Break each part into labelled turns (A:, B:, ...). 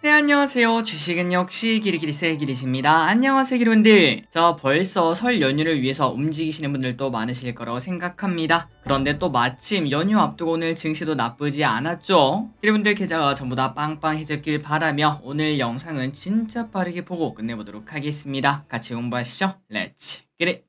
A: 네 안녕하세요 주식은 역시 기리기리세 기리십니다 안녕하세요 기분들저 벌써 설 연휴를 위해서 움직이시는 분들도 많으실 거라고 생각합니다 그런데 또 마침 연휴 앞두고 오늘 증시도 나쁘지 않았죠 여러분들 계좌가 전부 다 빵빵해졌길 바라며 오늘 영상은 진짜 빠르게 보고 끝내보도록 하겠습니다 같이 공부하시죠 렛츠 기릿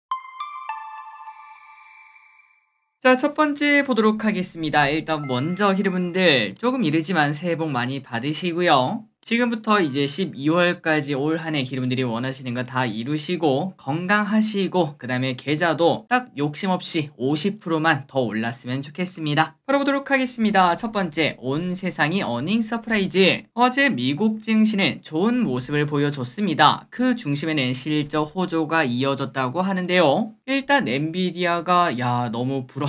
A: 자, 첫 번째 보도록 하겠습니다. 일단 먼저 히르분들 조금 이르지만 새해 복 많이 받으시고요. 지금부터 이제 12월까지 올 한 해기러분들이 원하시는 거 다 이루시고 건강하시고 그 다음에 계좌도 딱 욕심 없이 50%만 더 올랐으면 좋겠습니다. 바라보도록 하겠습니다. 첫 번째 온 세상이 어닝 서프라이즈 어제 미국 증시는 좋은 모습을 보여줬습니다. 그 중심에는 실적 호조가 이어졌다고 하는데요. 일단 엔비디아가 야 너무 불어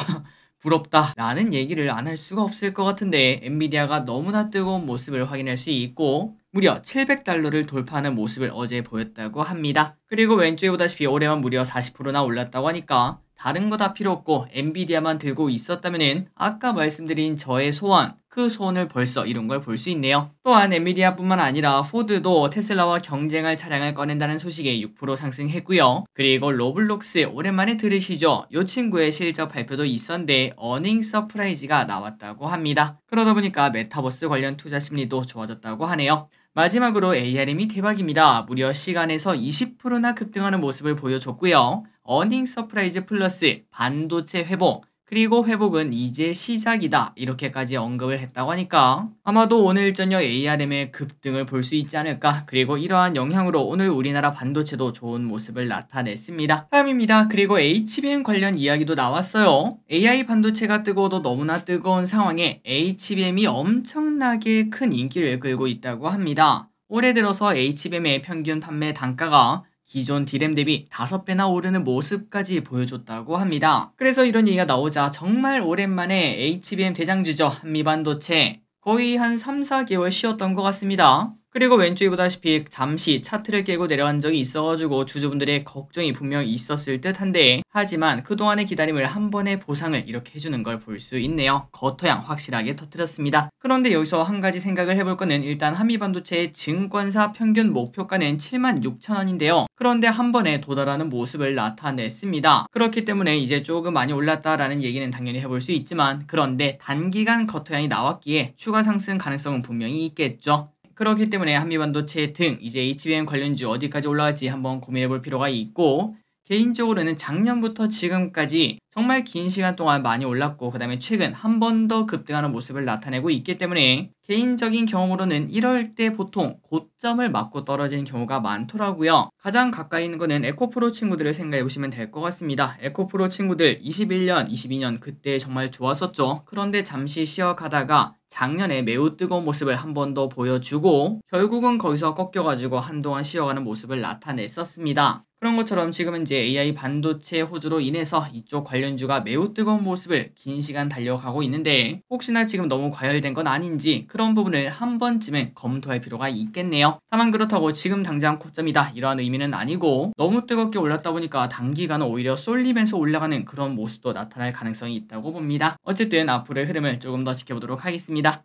A: 부럽다 라는 얘기를 안 할 수가 없을 것 같은데 엔비디아가 너무나 뜨거운 모습을 확인할 수 있고 무려 700달러를 돌파하는 모습을 어제 보였다고 합니다. 그리고 왼쪽에 보다시피 올해만 무려 40%나 올랐다고 하니까 다른 거 다 필요 없고 엔비디아만 들고 있었다면 아까 말씀드린 저의 소원, 그 소원을 벌써 이룬 걸 볼 수 있네요. 또한 엔비디아뿐만 아니라 포드도 테슬라와 경쟁할 차량을 꺼낸다는 소식에 6% 상승했고요. 그리고 로블록스 오랜만에 들으시죠? 요 친구의 실적 발표도 있었는데 어닝 서프라이즈가 나왔다고 합니다. 그러다 보니까 메타버스 관련 투자 심리도 좋아졌다고 하네요. 마지막으로 ARM이 대박입니다. 무려 시간에서 20%나 급등하는 모습을 보여줬고요. 어닝 서프라이즈 플러스 반도체 회복 그리고 회복은 이제 시작이다 이렇게까지 언급을 했다고 하니까 아마도 오늘 저녁 ARM의 급등을 볼 수 있지 않을까 그리고 이러한 영향으로 오늘 우리나라 반도체도 좋은 모습을 나타냈습니다 다음입니다 그리고 HBM 관련 이야기도 나왔어요 AI 반도체가 뜨고도 너무나 뜨거운 상황에 HBM이 엄청나게 큰 인기를 끌고 있다고 합니다 올해 들어서 HBM의 평균 판매 단가가 기존 디램 대비 5배나 오르는 모습까지 보여줬다고 합니다. 그래서 이런 얘기가 나오자 정말 오랜만에 HBM 대장주죠. 한미반도체. 거의 한 3, 4개월 쉬었던 것 같습니다. 그리고 왼쪽에 보다시피 잠시 차트를 깨고 내려간 적이 있어가지고 주주분들의 걱정이 분명 있었을 듯한데 하지만 그동안의 기다림을 한 번에 보상을 이렇게 해주는 걸 볼 수 있네요. 겉토양 확실하게 터뜨렸습니다. 그런데 여기서 한 가지 생각을 해볼 거는 일단 한미반도체의 증권사 평균 목표가는 7만 6천 원인데요. 그런데 한 번에 도달하는 모습을 나타냈습니다. 그렇기 때문에 이제 조금 많이 올랐다라는 얘기는 당연히 해볼 수 있지만 그런데 단기간 겉토양이 나왔기에 추가 상승 가능성은 분명히 있겠죠. 그렇기 때문에 한미반도체 등 이제 HBM 관련주 어디까지 올라갈지 한번 고민해 볼 필요가 있고 개인적으로는 작년부터 지금까지 정말 긴 시간 동안 많이 올랐고 그 다음에 최근 한 번 더 급등하는 모습을 나타내고 있기 때문에 개인적인 경우로는 이럴 때 보통 고점을 맞고 떨어지는 경우가 많더라고요. 가장 가까이 있는 거는 에코프로 친구들을 생각해 보시면 될 것 같습니다. 에코프로 친구들 21년, 22년 그때 정말 좋았었죠. 그런데 잠시 쉬어가다가 작년에 매우 뜨거운 모습을 한 번 더 보여주고 결국은 거기서 꺾여가지고 한동안 쉬어가는 모습을 나타냈었습니다. 그런 것처럼 지금은 이제 AI 반도체 호주로 인해서 이쪽 관련주가 매우 뜨거운 모습을 긴 시간 달려가고 있는데 혹시나 지금 너무 과열된 건 아닌지 그런 부분을 한 번쯤은 검토할 필요가 있겠네요. 다만 그렇다고 지금 당장 고점이다 이러한 의미는 아니고 너무 뜨겁게 올랐다 보니까 단기간 오히려 쏠리면서 올라가는 그런 모습도 나타날 가능성이 있다고 봅니다. 어쨌든 앞으로의 흐름을 조금 더 지켜보도록 하겠습니다.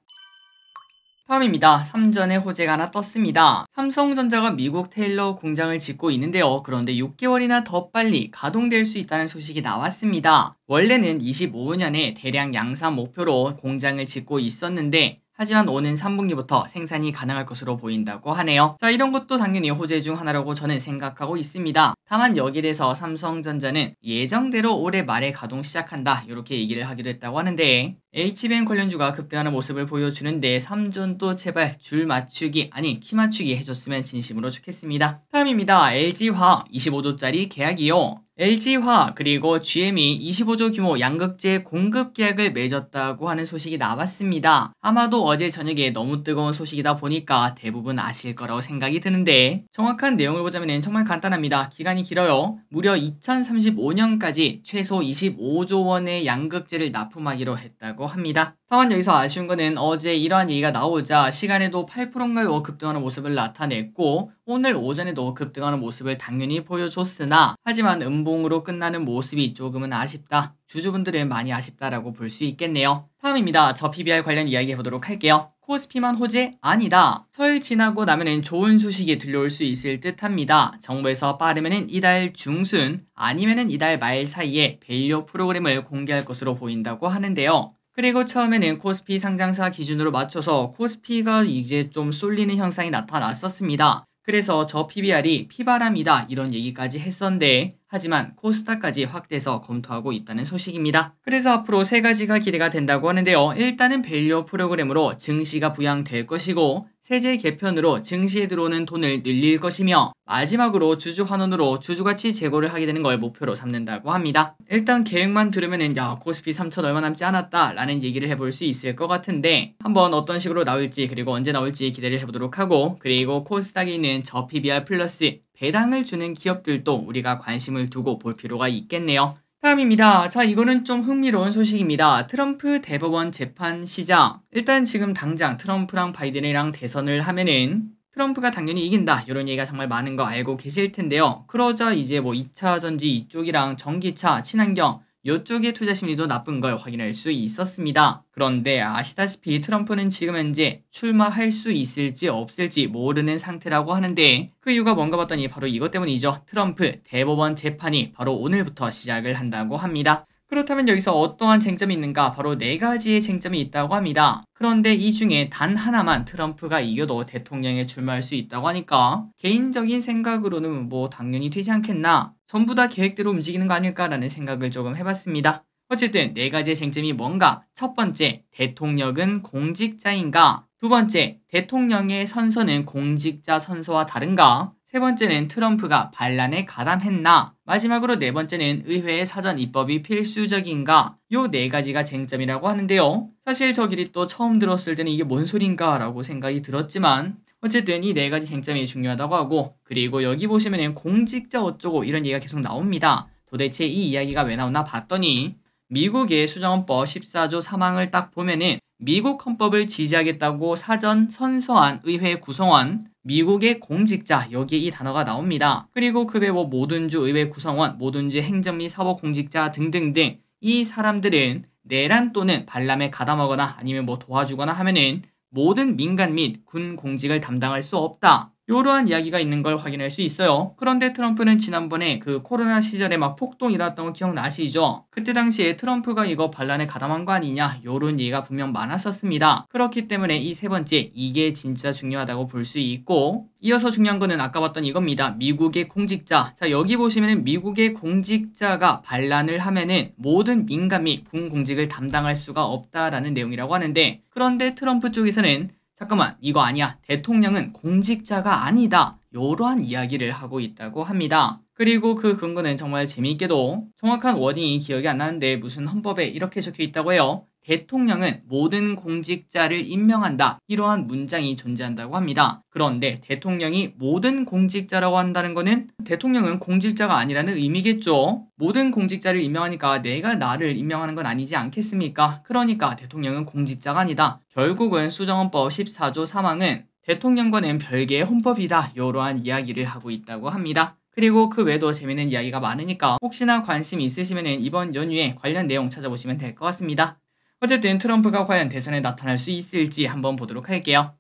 A: 다음입니다. 3전에 호재가 하나 떴습니다. 삼성전자가 미국 테일러 공장을 짓고 있는데요. 그런데 6개월이나 더 빨리 가동될 수 있다는 소식이 나왔습니다. 원래는 25년에 대량 양산 목표로 공장을 짓고 있었는데 하지만 오는 3분기부터 생산이 가능할 것으로 보인다고 하네요. 자, 이런 것도 당연히 호재 중 하나라고 저는 생각하고 있습니다. 다만 여기에 대해서 삼성전자는 예정대로 올해 말에 가동 시작한다. 이렇게 얘기를 하기도 했다고 하는데 H뱅 b 관련주가 급등하는 모습을 보여주는데 삼전도 제발 줄 맞추기 아니 키 맞추기 해줬으면 진심으로 좋겠습니다. 다음입니다. LG화학 25조짜리 계약이요. LG화 그리고 GM이 25조 규모 양극재 공급 계약을 맺었다고 하는 소식이 나왔습니다. 아마도 어제 저녁에 너무 뜨거운 소식이다 보니까 대부분 아실 거라고 생각이 드는데 정확한 내용을 보자면 정말 간단합니다. 기간이 길어요. 무려 2035년까지 최소 25조 원의 양극재를 납품하기로 했다고 합니다. 다만 여기서 아쉬운 것은 어제 이러한 얘기가 나오자 시간에도 8%가요 인 급등하는 모습을 나타냈고 오늘 오전에도 급등하는 모습을 당연히 보여줬으나 하지만 음봉으로 끝나는 모습이 조금은 아쉽다. 주주분들은 많이 아쉽다라고 볼 수 있겠네요. 다음입니다. 저 PBR 관련 이야기 해보도록 할게요. 코스피만 호재 아니다. 설 지나고 나면 좋은 소식이 들려올 수 있을 듯합니다. 정부에서 빠르면 이달 중순 아니면 이달 말 사이에 밸류 프로그램을 공개할 것으로 보인다고 하는데요. 그리고 처음에는 코스피 상장사 기준으로 맞춰서 코스피가 이제 좀 쏠리는 현상이 나타났었습니다. 그래서 저 PBR이 피바람이다 이런 얘기까지 했었는데 하지만 코스닥까지 확대해서 검토하고 있다는 소식입니다. 그래서 앞으로 세 가지가 기대가 된다고 하는데요. 일단은 밸류 프로그램으로 증시가 부양될 것이고 세제 개편으로 증시에 들어오는 돈을 늘릴 것이며 마지막으로 주주 환원으로 주주가치 제고를 하게 되는 걸 목표로 삼는다고 합니다. 일단 계획만 들으면은 야 코스피 3천 얼마 남지 않았다 라는 얘기를 해볼 수 있을 것 같은데 한번 어떤 식으로 나올지 그리고 언제 나올지 기대를 해보도록 하고 그리고 코스닥에 있는 저 PBR 플러스 배당을 주는 기업들도 우리가 관심을 두고 볼 필요가 있겠네요. 다음입니다. 자, 이거는 좀 흥미로운 소식입니다. 트럼프 대법원 재판 시작. 일단 지금 당장 트럼프랑 바이든이랑 대선을 하면은 트럼프가 당연히 이긴다 이런 얘기가 정말 많은 거 알고 계실 텐데요. 그러자 이제 뭐 2차전지 이쪽이랑 전기차, 친환경 이쪽의 투자 심리도 나쁜 걸 확인할 수 있었습니다. 그런데 아시다시피 트럼프는 지금 현재 출마할 수 있을지 없을지 모르는 상태라고 하는데 그 이유가 뭔가 봤더니 바로 이것 때문이죠. 트럼프 대법원 재판이 바로 오늘부터 시작을 한다고 합니다. 그렇다면 여기서 어떠한 쟁점이 있는가? 바로 네 가지의 쟁점이 있다고 합니다. 그런데 이 중에 단 하나만 트럼프가 이겨도 대통령에 출마할 수 있다고 하니까 개인적인 생각으로는 뭐 당연히 되지 않겠나 전부 다 계획대로 움직이는 거 아닐까라는 생각을 조금 해봤습니다. 어쨌든 네 가지의 쟁점이 뭔가 첫 번째 대통령은 공직자인가 두 번째 대통령의 선서는 공직자 선서와 다른가 세 번째는 트럼프가 반란에 가담했나. 마지막으로 네 번째는 의회의 사전 입법이 필수적인가. 요 네 가지가 쟁점이라고 하는데요. 사실 저 길이 또 처음 들었을 때는 이게 뭔 소린가 라고 생각이 들었지만 어쨌든 이 네 가지 쟁점이 중요하다고 하고 그리고 여기 보시면은 공직자 어쩌고 이런 얘기가 계속 나옵니다. 도대체 이 이야기가 왜 나오나 봤더니 미국의 수정헌법 14조 3항을 딱 보면은 미국 헌법을 지지하겠다고 사전 선서한 의회 구성원 미국의 공직자 여기에 이 단어가 나옵니다. 그리고 그외뭐 모든 주 의회 구성원, 모든 주 행정리 사법 공직자 등등등 이 사람들은 내란 또는 반람에 가담하거나 아니면 뭐 도와주거나 하면은 모든 민간 및 군 공직을 담당할 수 없다. 이러한 이야기가 있는 걸 확인할 수 있어요. 그런데 트럼프는 지난번에 그 코로나 시절에 막 폭동 일어났던 거 기억나시죠? 그때 당시에 트럼프가 이거 반란에 가담한 거 아니냐 이런 얘기가 분명 많았었습니다. 그렇기 때문에 이 세 번째 이게 진짜 중요하다고 볼 수 있고 이어서 중요한 거는 아까 봤던 이겁니다. 미국의 공직자. 자, 여기 보시면은 미국의 공직자가 반란을 하면은 모든 민감이 군공직을 담당할 수가 없다라는 내용이라고 하는데 그런데 트럼프 쪽에서는 잠깐만 이거 아니야 대통령은 공직자가 아니다 이러한 이야기를 하고 있다고 합니다. 그리고 그 근거는 정말 재미있게도 정확한 워딩이 기억이 안 나는데 무슨 헌법에 이렇게 적혀 있다고 해요. 대통령은 모든 공직자를 임명한다. 이러한 문장이 존재한다고 합니다. 그런데 대통령이 모든 공직자라고 한다는 것은 대통령은 공직자가 아니라는 의미겠죠. 모든 공직자를 임명하니까 내가 나를 임명하는 건 아니지 않겠습니까? 그러니까 대통령은 공직자가 아니다. 결국은 수정헌법 14조 3항은 대통령과는 별개의 헌법이다. 이러한 이야기를 하고 있다고 합니다. 그리고 그 외에도 재미있는 이야기가 많으니까 혹시나 관심 있으시면 이번 연휴에 관련 내용 찾아보시면 될 것 같습니다. 어쨌든 트럼프가 과연 대선에 나타날 수 있을지 한번 보도록 할게요.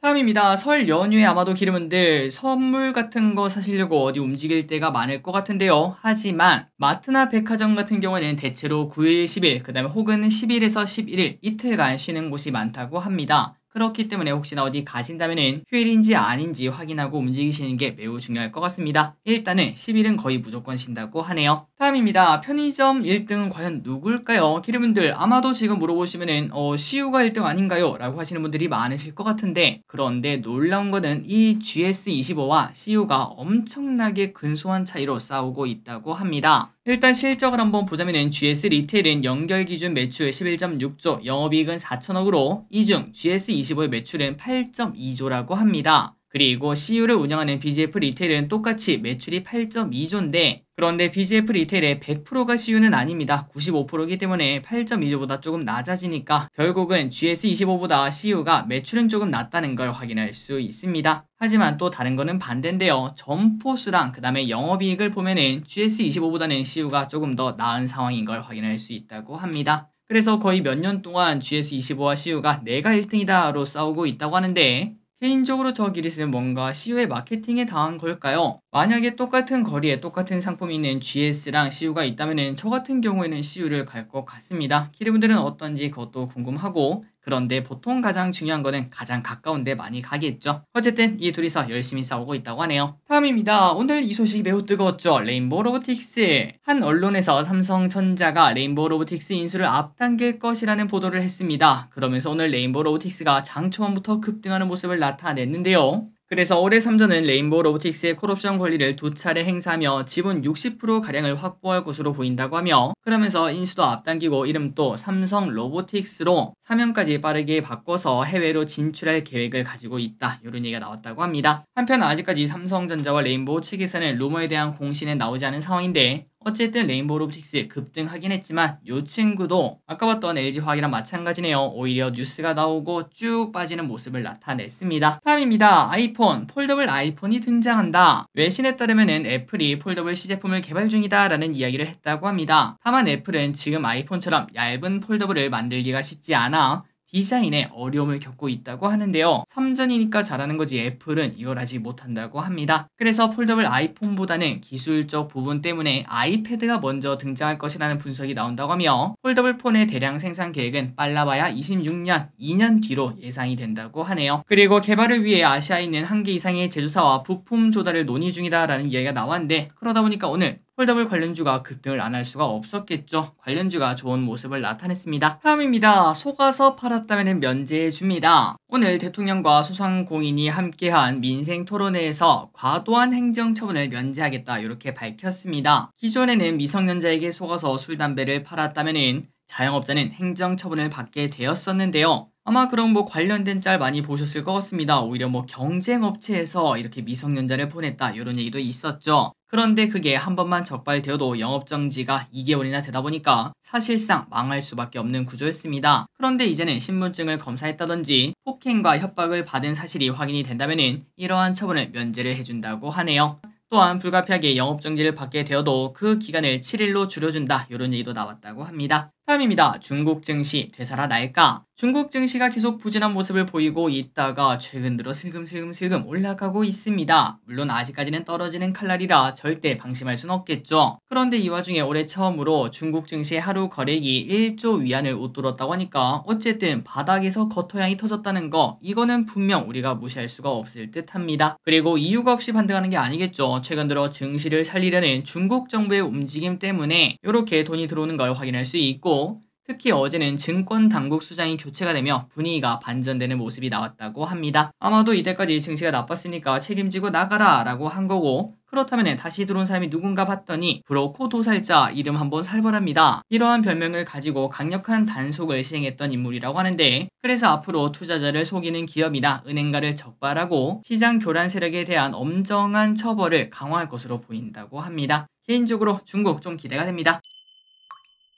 A: 다음입니다. 설 연휴에 아마도 기름분들 선물 같은 거 사시려고 어디 움직일 때가 많을 것 같은데요. 하지만 마트나 백화점 같은 경우는 에 대체로 9일, 10일, 그 다음에 혹은 10일에서 11일 이틀간 쉬는 곳이 많다고 합니다. 그렇기 때문에 혹시나 어디 가신다면 휴일인지 아닌지 확인하고 움직이시는 게 매우 중요할 것 같습니다. 일단은 10일은 거의 무조건 쉰다고 하네요. 다음입니다. 편의점 1등은 과연 누굴까요? 기르분들 아마도 지금 물어보시면은 어, 시우가 1등 아닌가요? 라고 하시는 분들이 많으실 것 같은데 그런데 놀라운 거는 이 GS25와 시우가 엄청나게 근소한 차이로 싸우고 있다고 합니다. 일단 실적을 한번 보자면 GS 리테일은 연결 기준 매출 11.6조, 영업이익은 4천억으로 이중 GS 2 5 2025의 매출은 8.2조라고 합니다. 그리고 CU를 운영하는 BGF 리테일은 똑같이 매출이 8.2조인데 그런데 BGF 리테일의 100%가 CU는 아닙니다. 95%이기 때문에 8.2조보다 조금 낮아지니까 결국은 GS25보다 CU가 매출은 조금 낮다는 걸 확인할 수 있습니다. 하지만 또 다른 거는 반대인데요. 점포수랑 그 다음에 영업이익을 보면은 GS25보다는 CU가 조금 더 나은 상황인 걸 확인할 수 있다고 합니다. 그래서 거의 몇 년 동안 GS25와 CU가 내가 1등이다로 싸우고 있다고 하는데 개인적으로 저기리스는 뭔가 CU의 마케팅에 당한 걸까요? 만약에 똑같은 거리에 똑같은 상품이 있는 GS랑 CU가 있다면 저 같은 경우에는 CU를 갈 것 같습니다. 키리분들은 어떤지 그것도 궁금하고 그런데 보통 가장 중요한 거는 가장 가까운 데 많이 가겠죠. 어쨌든 이 둘이서 열심히 싸우고 있다고 하네요. 다음입니다. 오늘 이 소식이 매우 뜨거웠죠. 레인보우 로보틱스. 한 언론에서 삼성전자가 레인보우 로보틱스 인수를 앞당길 것이라는 보도를 했습니다. 그러면서 오늘 레인보우 로보틱스가 장 초반부터 급등하는 모습을 나타냈는데요. 그래서 올해 3전은 레인보우 로보틱스의 콜옵션 권리를 두 차례 행사하며 지분 60%가량을 확보할 것으로 보인다고 하며 그러면서 인수도 앞당기고 이름도 삼성 로보틱스로 사명까지 빠르게 바꿔서 해외로 진출할 계획을 가지고 있다. 이런 얘기가 나왔다고 합니다. 한편 아직까지 삼성전자와 레인보우 측에서는 루머에 대한 공신에 나오지 않은 상황인데 어쨌든 레인보우 로보틱스 급등하긴 했지만 이 친구도 아까 봤던 LG화학이랑 마찬가지네요. 오히려 뉴스가 나오고 쭉 빠지는 모습을 나타냈습니다. 다음입니다. 아이폰, 폴더블 아이폰이 등장한다. 외신에 따르면 애플이 폴더블 시제품을 개발 중이다 라는 이야기를 했다고 합니다. 다만 애플은 지금 아이폰처럼 얇은 폴더블을 만들기가 쉽지 않아 디자인에 어려움을 겪고 있다고 하는데요. 3전이니까 잘하는 거지 애플은 이걸 하지 못한다고 합니다. 그래서 폴더블 아이폰보다는 기술적 부분 때문에 아이패드가 먼저 등장할 것이라는 분석이 나온다고 하며 폴더블 폰의 대량 생산 계획은 빨라봐야 26년, 2년 뒤로 예상이 된다고 하네요. 그리고 개발을 위해 아시아에 있는 한 개 이상의 제조사와 부품 조달을 논의 중이다라는 이야기가 나왔는데 그러다 보니까 오늘 폴더블 관련주가 급등을 안 할 수가 없었겠죠. 관련주가 좋은 모습을 나타냈습니다. 다음입니다. 속아서 팔았다면 면제해 줍니다. 오늘 대통령과 소상공인이 함께한 민생 토론회에서 과도한 행정 처분을 면제하겠다 이렇게 밝혔습니다. 기존에는 미성년자에게 속아서 술 담배를 팔았다면 자영업자는 행정 처분을 받게 되었었는데요. 아마 그런 뭐 관련된 짤 많이 보셨을 것 같습니다. 오히려 뭐 경쟁업체에서 이렇게 미성년자를 보냈다 이런 얘기도 있었죠. 그런데 그게 한 번만 적발되어도 영업정지가 2개월이나 되다 보니까 사실상 망할 수밖에 없는 구조였습니다. 그런데 이제는 신분증을 검사했다든지 폭행과 협박을 받은 사실이 확인이 된다면 이러한 처분을 면제를 해준다고 하네요. 또한 불가피하게 영업정지를 받게 되어도 그 기간을 7일로 줄여준다 이런 얘기도 나왔다고 합니다. 다음입니다. 중국 증시 되살아날까? 중국 증시가 계속 부진한 모습을 보이고 있다가 최근 들어 슬금슬금슬금 올라가고 있습니다. 물론 아직까지는 떨어지는 칼날이라 절대 방심할 순 없겠죠. 그런데 이 와중에 올해 처음으로 중국 증시의 하루 거래기 1조 위안을 웃돌었다고 하니까 어쨌든 바닥에서 겉토양이 터졌다는 거 이거는 분명 우리가 무시할 수가 없을 듯 합니다. 그리고 이유가 없이 반등하는 게 아니겠죠. 최근 들어 증시를 살리려는 중국 정부의 움직임 때문에 이렇게 돈이 들어오는 걸 확인할 수 있고 있고 특히 어제는 증권 당국 수장이 교체가 되며 분위기가 반전되는 모습이 나왔다고 합니다. 아마도 이때까지 증시가 나빴으니까 책임지고 나가라 라고 한 거고 그렇다면 다시 들어온 사람이 누군가 봤더니 브로코 도살자 이름 한번 살벌합니다. 이러한 변명을 가지고 강력한 단속을 시행했던 인물이라고 하는데 그래서 앞으로 투자자를 속이는 기업이나 은행가를 적발하고 시장 교란 세력에 대한 엄정한 처벌을 강화할 것으로 보인다고 합니다. 개인적으로 중국 좀 기대가 됩니다.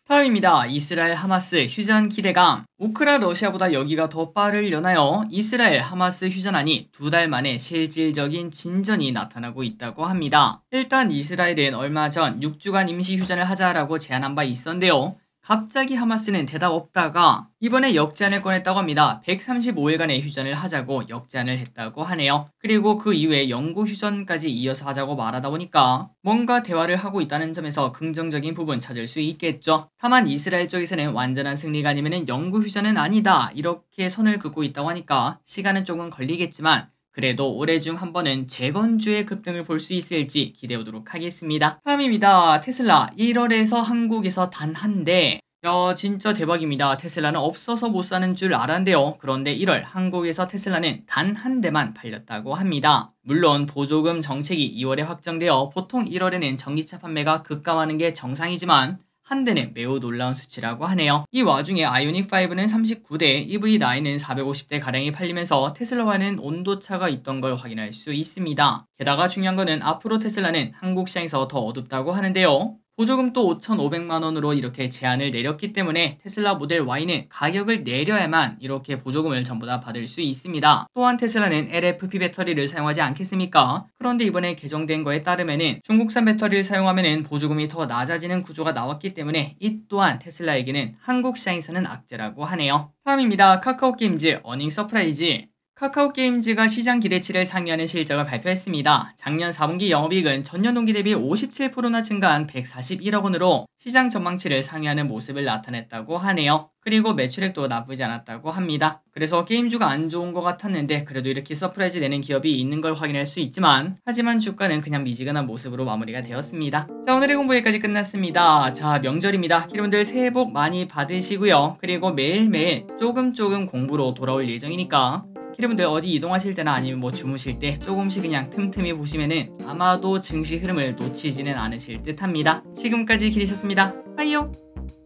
A: 다음입니다. 이스라엘 하마스 휴전 기대감. 우크라 러시아보다 여기가 더 빠를 연하여 이스라엘 하마스 휴전안이 두 달 만에 실질적인 진전이 나타나고 있다고 합니다. 일단 이스라엘은 얼마 전 6주간 임시 휴전을 하자라고 제안한 바 있었는데요. 갑자기 하마스는 대답 없다가 이번에 역제안을 꺼냈다고 합니다. 135일간의 휴전을 하자고 역제안을 했다고 하네요. 그리고 그 이후에 영구 휴전까지 이어서 하자고 말하다 보니까 뭔가 대화를 하고 있다는 점에서 긍정적인 부분 찾을 수 있겠죠. 다만 이스라엘 쪽에서는 완전한 승리가 아니면 영구 휴전은 아니다 이렇게 선을 긋고 있다고 하니까 시간은 조금 걸리겠지만 그래도 올해 중 한 번은 재건주의 급등을 볼 수 있을지 기대해보도록 하겠습니다. 다음입니다. 테슬라 1월에서 한국에서 단 한 대. 야 진짜 대박입니다. 테슬라는 없어서 못 사는 줄 알았는데요. 그런데 1월 한국에서 테슬라는 단 한 대만 팔렸다고 합니다. 물론 보조금 정책이 2월에 확정되어 보통 1월에는 전기차 판매가 급감하는 게 정상이지만 한 대는 매우 놀라운 수치라고 하네요. 이 와중에 아이오닉5는 39대, EV9은 450대가량이 팔리면서 테슬라와는 온도차가 있던 걸 확인할 수 있습니다. 게다가 중요한 거는 앞으로 테슬라는 한국 시장에서 더 어둡다고 하는데요. 보조금 도 5,500만 원으로 이렇게 제한을 내렸기 때문에 테슬라 모델 Y는 가격을 내려야만 이렇게 보조금을 전부 다 받을 수 있습니다. 또한 테슬라는 LFP 배터리를 사용하지 않겠습니까? 그런데 이번에 개정된 거에 따르면은 중국산 배터리를 사용하면은 보조금이 더 낮아지는 구조가 나왔기 때문에 이 또한 테슬라에게는 한국 시장에서는 악재라고 하네요. 다음입니다. 카카오 게임즈 어닝 서프라이즈 카카오게임즈가 시장 기대치를 상회하는 실적을 발표했습니다. 작년 4분기 영업이익은 전년 동기 대비 57%나 증가한 141억 원으로 시장 전망치를 상회하는 모습을 나타냈다고 하네요. 그리고 매출액도 나쁘지 않았다고 합니다. 그래서 게임주가 안 좋은 것 같았는데 그래도 이렇게 서프라이즈 내는 기업이 있는 걸 확인할 수 있지만 하지만 주가는 그냥 미지근한 모습으로 마무리가 되었습니다. 자 오늘의 공부 여기까지 끝났습니다. 자 명절입니다. 여러분들 새해 복 많이 받으시고요. 그리고 매일매일 조금 조금 공부로 돌아올 예정이니까 여러분들 어디 이동하실 때나 아니면 뭐 주무실 때 조금씩 그냥 틈틈이 보시면은 아마도 증시 흐름을 놓치지는 않으실 듯 합니다. 지금까지 기리셨습니다. 하이요!